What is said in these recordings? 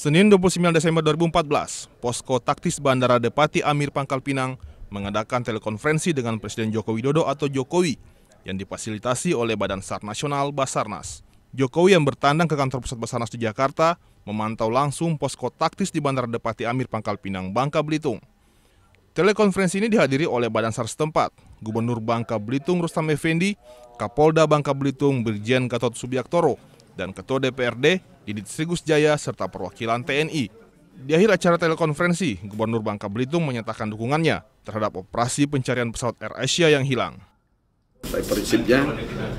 Senin 29 Desember 2014, Posko Taktis Bandara Depati Amir Pangkal Pinang mengadakan telekonferensi dengan Presiden Joko Widodo atau Jokowi yang difasilitasi oleh Badan SAR Nasional Basarnas. Jokowi yang bertandang ke kantor pusat Basarnas di Jakarta memantau langsung posko taktis di Bandara Depati Amir Pangkal Pinang, Bangka Belitung. Telekonferensi ini dihadiri oleh Badan SAR setempat, Gubernur Bangka Belitung Rustam Effendi, Kapolda Bangka Belitung Brigjen Gatot Subiaktoro, dan Ketua DPRD Didit Sigus Jaya serta perwakilan TNI. Di akhir acara telekonferensi, Gubernur Bangka Belitung menyatakan dukungannya terhadap operasi pencarian pesawat Air Asia yang hilang. Tapi prinsipnya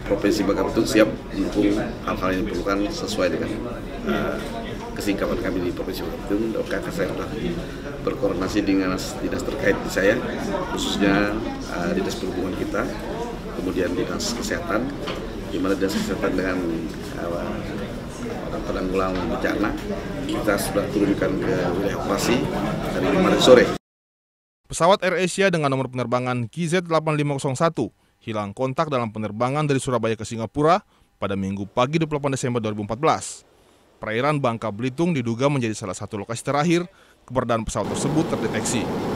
Provinsi Bangka Belitung siap mendukung hal-hal yang diperlukan sesuai dengan uh, kesingkapan kami di Provinsi Bangka Belitung. Oke, saya sudah berkoordinasi dengan dinas terkait di saya, khususnya uh, dinas perhubungan kita, kemudian dinas kesehatan, gimana dinas kesehatan dengan uh, bencana kita sudah turunkan ke wilayah operasi dari kemarin sore. Pesawat Air Asia dengan nomor penerbangan KZ8501 hilang kontak dalam penerbangan dari Surabaya ke Singapura pada minggu pagi 28 Desember 2014. Perairan Bangka Belitung diduga menjadi salah satu lokasi terakhir keberadaan pesawat tersebut terdeteksi.